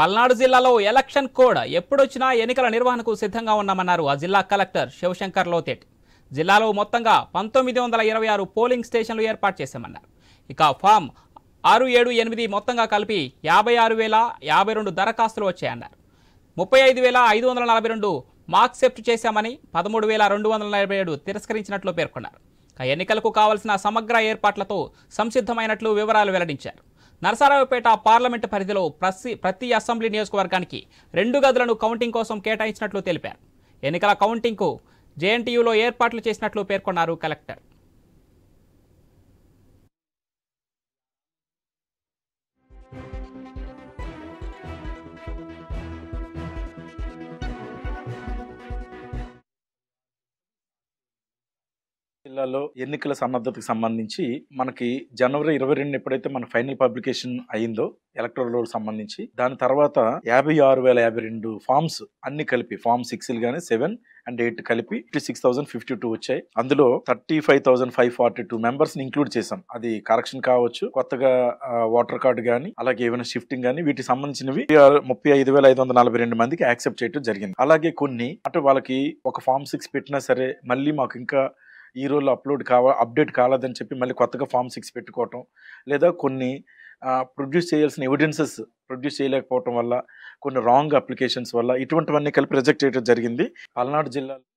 పల్నాడు జిల్లాలో election code ఎప్పుడొచ్చినా ఎన్నికల నిర్వహణకు సిద్ధంగా ఉన్నామన్నారు ఆ జిల్లా కలెక్టర్ శివశంకర్ లోతేట్ జిల్లాలో మొత్తంగా పంతొమ్మిది వందల ఇరవై ఆరు పోలింగ్ స్టేషన్లు ఏర్పాటు చేశామన్నారు ఇక ఫామ్ ఆరు ఏడు ఎనిమిది మొత్తంగా కలిపి యాభై ఆరు వేల యాభై రెండు దరఖాస్తులు వచ్చాయన్నారు ముప్పై ఐదు వేల ఐదు వందల నలభై రెండు మార్క్సెప్ట్ చేశామని పదమూడు వేల రెండు వందల నలభై ఏడు తిరస్కరించినట్లు పేర్కొన్నారు ఎన్నికలకు కావలసిన సమగ్ర ఏర్పాట్లతో సంసిద్ధమైనట్లు వివరాలు వెల్లడించారు నరసరావుపేట పార్లమెంటు పరిధిలో ప్రతి అసెంబ్లీ నియోజకవర్గానికి రెండు గదులను కౌంటింగ్ కోసం కేటాయించినట్లు తెలిపారు ఎన్నికల కౌంటింగ్కు జేఎన్టీయూలో ఏర్పాట్లు చేసినట్లు పేర్కొన్నారు కలెక్టర్ జిల్లాలో ఎన్నికల సన్నద్ధతకు సంబంధించి మనకి జనవరి ఇరవై రెండు ఎప్పుడైతే మన ఫైనల్ పబ్లికేషన్ అయిందో ఎలక్టోరల్ రోల్ సంబంధించి దాని తర్వాత యాభై ఆరు వేల యాభై రెండు ఫామ్స్ అన్ని కలిపి ఫామ్ సిక్స్ కానీ సెవెన్ అండ్ ఎయిట్ కలిపి fifty six thousand fifty two వచ్చాయి అందులో thirty five thousand five forty two ని ఇంక్లూడ్ చేశాం అది కరెక్షన్ కావచ్చు కొత్తగా వాటర్ కార్డు కానీ అలాగే ఏమైనా షిఫ్టింగ్ కానీ వీటికి సంబంధించినవి ముప్పై ఐదు వేల ఐదు వందల నలభై రెండు మందికి యాక్సెప్ట్ చేయడం జరిగింది అలాగే కొన్ని అటు వాళ్ళకి ఒక ఫామ్ సిక్స్ పెట్టినా సరే మళ్ళీ మాకు ఇంకా ఈ రోజు అప్లోడ్ కావ అప్డేట్ కాలేదని చెప్పి మళ్ళీ కొత్తగా ఫామ్ సిక్స్ పెట్టుకోవటం లేదా కొన్ని ప్రొడ్యూస్ చేయాల్సిన ఎవిడెన్సెస్ ప్రొడ్యూస్ చేయలేకపోవటం వల్ల కొన్ని రాంగ్ అప్లికేషన్స్ వల్ల ఇటువంటివన్నీ కలిపి రిజెక్ట్ చేయడం జరిగింది పల్నాడు జిల్లాలో